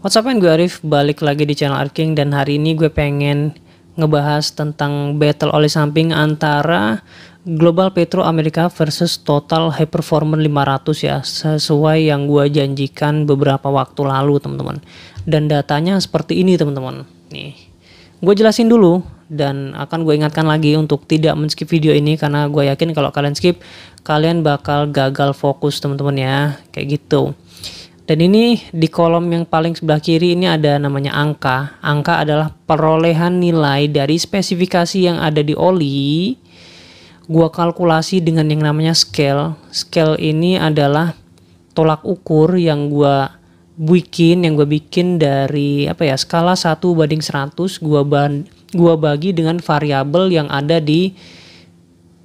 What's up gue Arif balik lagi di channel Arking dan hari ini gue pengen ngebahas tentang battle oleh samping antara Global Petro Amerika versus Total High Performance 500 ya sesuai yang gue janjikan beberapa waktu lalu teman-teman dan datanya seperti ini teman-teman nih gue jelasin dulu dan akan gue ingatkan lagi untuk tidak men-skip video ini karena gue yakin kalau kalian skip kalian bakal gagal fokus teman-teman ya kayak gitu dan ini di kolom yang paling sebelah kiri ini ada namanya angka. Angka adalah perolehan nilai dari spesifikasi yang ada di oli. Gua kalkulasi dengan yang namanya scale. Scale ini adalah tolak ukur yang gua bikin yang gua bikin dari apa ya skala 1 banding 100 gua ban gua bagi dengan variabel yang ada di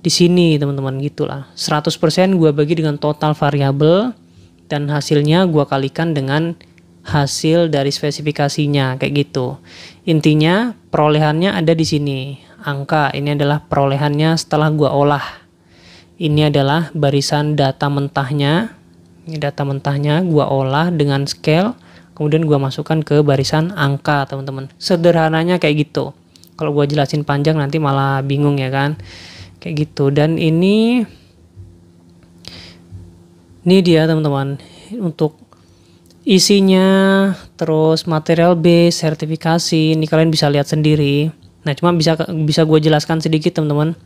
di sini teman-teman gitulah. 100% gua bagi dengan total variabel dan hasilnya gue kalikan dengan hasil dari spesifikasinya kayak gitu. Intinya perolehannya ada di sini. Angka ini adalah perolehannya setelah gua olah. Ini adalah barisan data mentahnya. Ini data mentahnya gua olah dengan scale, kemudian gua masukkan ke barisan angka, teman-teman. Sederhananya kayak gitu. Kalau gua jelasin panjang nanti malah bingung ya kan. Kayak gitu dan ini ini dia teman-teman untuk isinya terus material base sertifikasi ini kalian bisa lihat sendiri nah cuma bisa bisa gue jelaskan sedikit teman-teman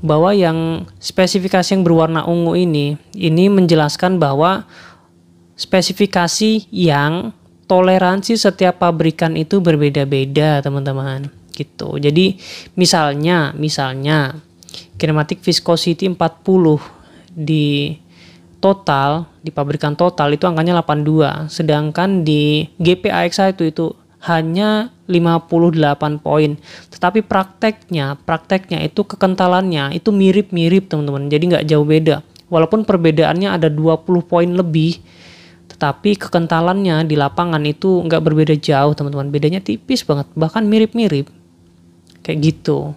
bahwa yang spesifikasi yang berwarna ungu ini ini menjelaskan bahwa spesifikasi yang toleransi setiap pabrikan itu berbeda-beda teman-teman gitu jadi misalnya misalnya kinematik viscosity 40 di total di pabrikan total itu angkanya 82 sedangkan di GPAX itu itu hanya 58 poin tetapi prakteknya prakteknya itu kekentalannya itu mirip-mirip teman-teman jadi nggak jauh beda walaupun perbedaannya ada 20 poin lebih tetapi kekentalannya di lapangan itu nggak berbeda jauh teman-teman bedanya tipis banget bahkan mirip-mirip kayak gitu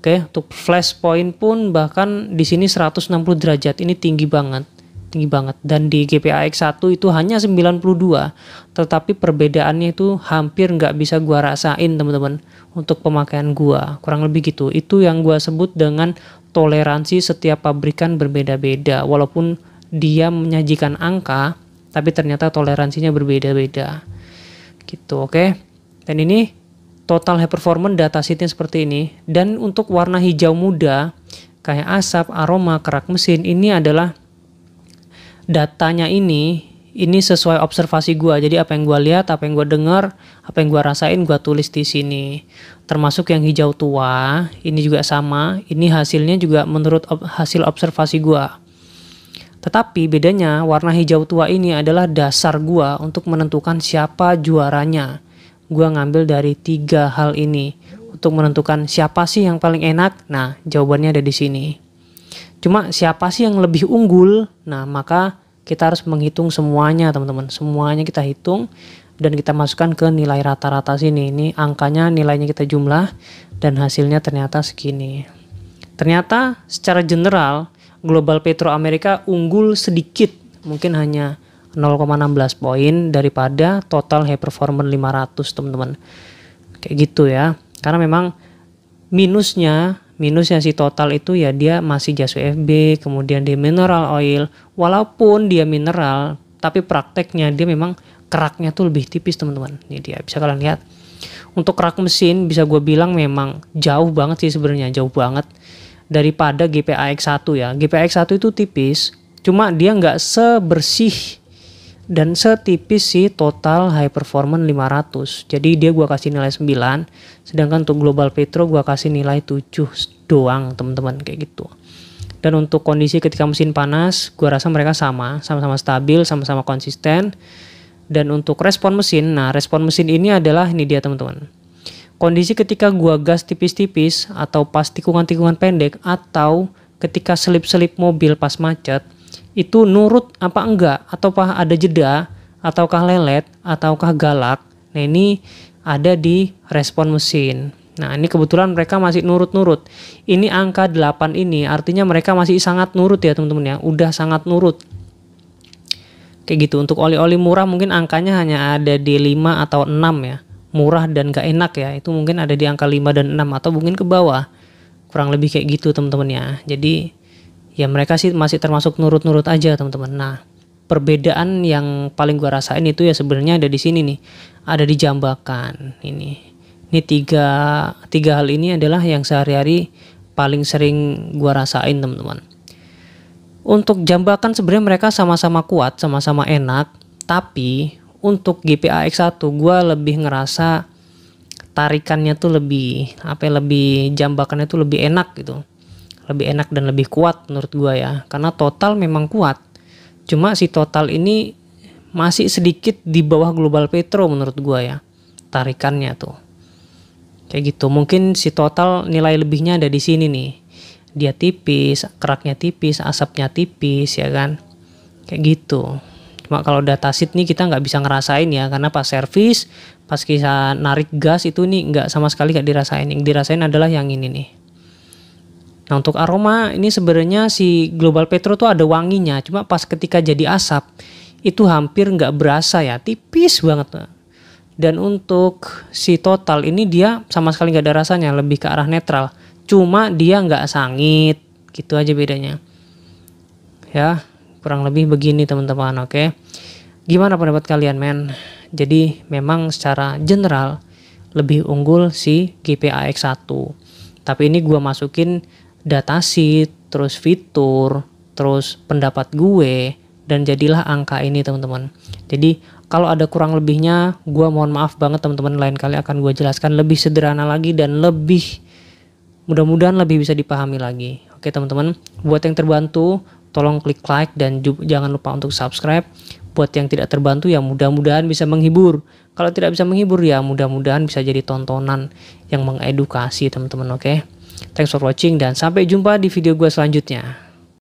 Oke, untuk flash point pun bahkan di sini 160 derajat ini tinggi banget tinggi banget dan di GPAX 1 itu hanya 92 tetapi perbedaannya itu hampir nggak bisa gua rasain teman-teman untuk pemakaian gua kurang lebih gitu itu yang gua sebut dengan toleransi setiap pabrikan berbeda-beda walaupun dia menyajikan angka tapi ternyata toleransinya berbeda-beda gitu oke okay? dan ini total high performance data sheetnya seperti ini dan untuk warna hijau muda kayak asap, aroma, kerak mesin ini adalah datanya ini ini sesuai observasi gue jadi apa yang gue lihat apa yang gue dengar apa yang gue rasain gue tulis di sini termasuk yang hijau tua ini juga sama ini hasilnya juga menurut ob hasil observasi gue tetapi bedanya warna hijau tua ini adalah dasar gue untuk menentukan siapa juaranya gue ngambil dari tiga hal ini untuk menentukan siapa sih yang paling enak nah jawabannya ada di sini Cuma siapa sih yang lebih unggul? Nah, maka kita harus menghitung semuanya, teman-teman. Semuanya kita hitung dan kita masukkan ke nilai rata-rata sini. Ini angkanya, nilainya kita jumlah dan hasilnya ternyata segini. Ternyata secara general global petro Amerika unggul sedikit, mungkin hanya 0,16 poin daripada total high performer 500, teman-teman. Kayak gitu ya. Karena memang minusnya minusnya si total itu ya dia masih jas UFB, kemudian dia mineral oil. Walaupun dia mineral, tapi prakteknya dia memang keraknya tuh lebih tipis teman-teman. Ini dia ya, bisa kalian lihat. Untuk kerak mesin bisa gue bilang memang jauh banget sih sebenarnya, jauh banget daripada GPAX1 ya. GPAX1 itu tipis, cuma dia nggak sebersih dan setipis si total high performance 500. Jadi dia gua kasih nilai 9, sedangkan untuk global petro gua kasih nilai 7 doang teman-teman kayak gitu dan untuk kondisi ketika mesin panas gue rasa mereka sama sama-sama stabil sama-sama konsisten dan untuk respon mesin nah respon mesin ini adalah ini dia teman-teman kondisi ketika gue gas tipis-tipis atau pas tikungan-tikungan pendek atau ketika selip-selip mobil pas macet itu nurut apa enggak ataukah ada jeda ataukah lelet ataukah galak nah ini ada di respon mesin Nah, ini kebetulan mereka masih nurut-nurut. Ini angka 8 ini artinya mereka masih sangat nurut ya, teman-teman ya. Udah sangat nurut. Kayak gitu. Untuk oli-oli murah mungkin angkanya hanya ada di 5 atau 6 ya. Murah dan gak enak ya. Itu mungkin ada di angka 5 dan 6 atau mungkin ke bawah. Kurang lebih kayak gitu, teman-teman ya. Jadi ya mereka sih masih termasuk nurut-nurut aja, teman-teman. Nah, perbedaan yang paling gua rasain itu ya sebenarnya ada di sini nih. Ada di jambakan ini ini tiga, tiga hal ini adalah yang sehari-hari paling sering gua rasain teman-teman. Untuk jambakan sebenarnya mereka sama-sama kuat, sama-sama enak, tapi untuk GPA X 1 gua lebih ngerasa tarikannya tuh lebih apa ya, lebih jambakannya tuh lebih enak gitu lebih enak dan lebih kuat menurut gua ya karena total memang kuat cuma si total ini masih sedikit di bawah global petro menurut gua ya tarikannya tuh Kayak gitu. Mungkin si total nilai lebihnya ada di sini nih. Dia tipis, keraknya tipis, asapnya tipis ya kan. Kayak gitu. Cuma kalau data sheet nih kita nggak bisa ngerasain ya karena pas servis, pas kita narik gas itu nih nggak sama sekali nggak dirasain. Yang dirasain adalah yang ini nih. Nah untuk aroma ini sebenarnya si global petro tuh ada wanginya, cuma pas ketika jadi asap itu hampir nggak berasa ya, tipis banget. Dan untuk si total ini dia sama sekali nggak ada rasanya, lebih ke arah netral. Cuma dia nggak sangit, gitu aja bedanya. Ya, kurang lebih begini teman-teman, oke? Gimana pendapat kalian, men? Jadi memang secara general lebih unggul si GPAX1. Tapi ini gue masukin datasi, terus fitur, terus pendapat gue, dan jadilah angka ini teman-teman. Jadi kalau ada kurang lebihnya, gue mohon maaf banget teman-teman. Lain kali akan gue jelaskan lebih sederhana lagi dan lebih mudah-mudahan lebih bisa dipahami lagi. Oke teman-teman, buat yang terbantu, tolong klik like dan jangan lupa untuk subscribe. Buat yang tidak terbantu ya mudah-mudahan bisa menghibur. Kalau tidak bisa menghibur ya mudah-mudahan bisa jadi tontonan yang mengedukasi teman-teman. Oke, thanks for watching dan sampai jumpa di video gue selanjutnya.